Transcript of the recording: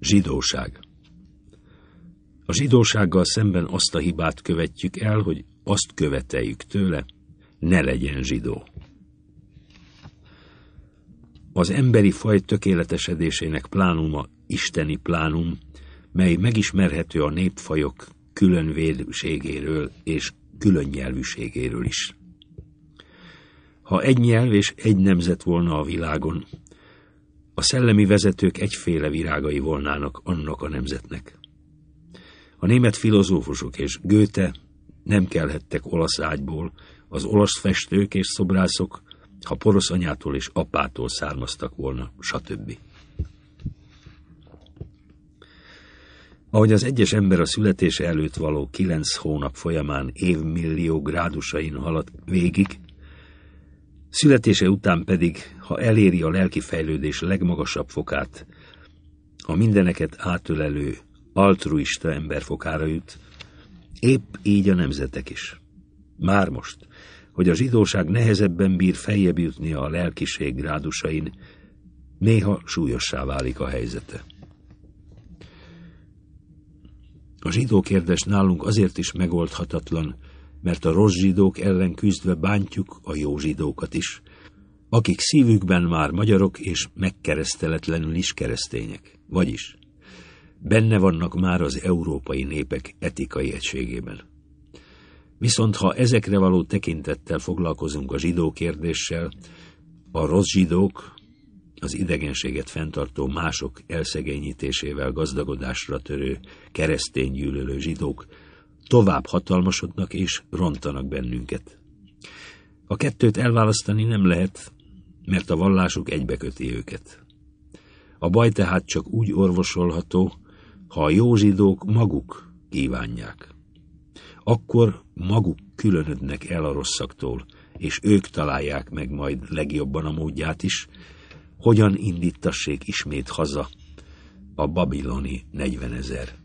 Zsidóság A zsidósággal szemben azt a hibát követjük el, hogy azt követeljük tőle, ne legyen zsidó. Az emberi faj tökéletesedésének plánuma isteni plánum, mely megismerhető a népfajok különvédőségéről és különnyelvűségéről is. Ha egy nyelv és egy nemzet volna a világon, a szellemi vezetők egyféle virágai volnának annak a nemzetnek. A német filozófusok és göte nem kelhettek olasz ágyból, az olasz festők és szobrászok, ha porosz anyától és apától származtak volna, stb. Ahogy az egyes ember a születése előtt való kilenc hónap folyamán évmillió grádusain halad végig, Születése után pedig, ha eléri a lelki fejlődés legmagasabb fokát, ha mindeneket átölelő, altruista ember fokára jut, épp így a nemzetek is. Már most, hogy a zsidóság nehezebben bír feljebb jutni a lelkiség grádusain, néha súlyossá válik a helyzete. A zsidó kérdés nálunk azért is megoldhatatlan, mert a rossz zsidók ellen küzdve bántjuk a jó zsidókat is, akik szívükben már magyarok és megkereszteletlenül is keresztények, vagyis benne vannak már az európai népek etikai egységében. Viszont ha ezekre való tekintettel foglalkozunk a zsidó kérdéssel, a rossz zsidók, az idegenséget fenntartó mások elszegényítésével gazdagodásra törő keresztény gyűlölő zsidók tovább hatalmasodnak és rontanak bennünket. A kettőt elválasztani nem lehet, mert a vallásuk egybeköti őket. A baj tehát csak úgy orvosolható, ha a jó zsidók maguk kívánják. Akkor maguk különödnek el a rosszaktól, és ők találják meg majd legjobban a módját is, hogyan indítassék ismét haza a babiloni 40 ezer